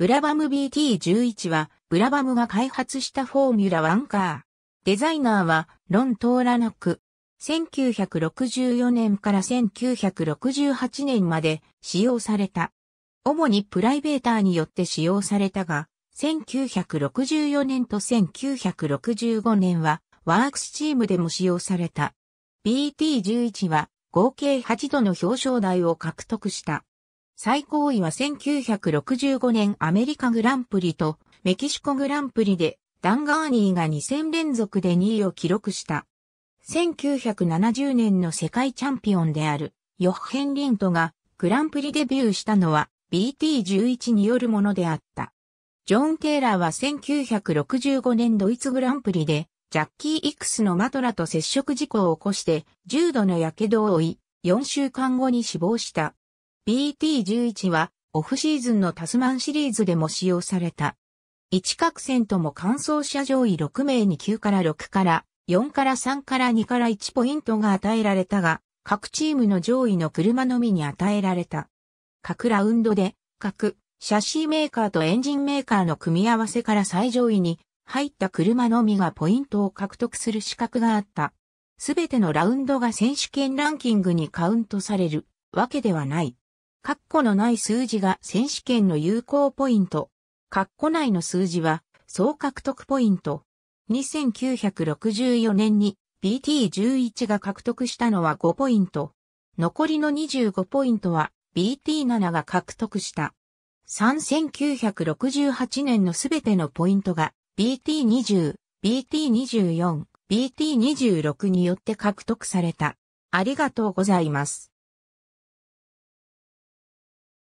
ブラバム BT11 は、ブラバムが開発したフォーミュラ1カー。デザイナーは、ロン・トーラノク。1964年から1968年まで使用された。主にプライベーターによって使用されたが、1964年と1965年は、ワークスチームでも使用された。BT11 は、合計8度の表彰台を獲得した。最高位は1965年アメリカグランプリとメキシコグランプリでダンガーニーが2戦連続で2位を記録した。1970年の世界チャンピオンであるヨッヘン・リントがグランプリデビューしたのは BT11 によるものであった。ジョン・テイラーは1965年ドイツグランプリでジャッキー・イクスのマトラと接触事故を起こして重度の火傷を負い4週間後に死亡した。BT11 はオフシーズンのタスマンシリーズでも使用された。一角線とも乾燥車上位6名に9から6から4から3から2から1ポイントが与えられたが、各チームの上位の車のみに与えられた。各ラウンドで、各、シャシーメーカーとエンジンメーカーの組み合わせから最上位に入った車のみがポイントを獲得する資格があった。すべてのラウンドが選手権ランキングにカウントされるわけではない。括弧のない数字が選手権の有効ポイント。括弧内の数字は総獲得ポイント。2964年に BT11 が獲得したのは5ポイント。残りの25ポイントは BT7 が獲得した。3968年のすべてのポイントが BT20、BT24、BT26 によって獲得された。ありがとうございます。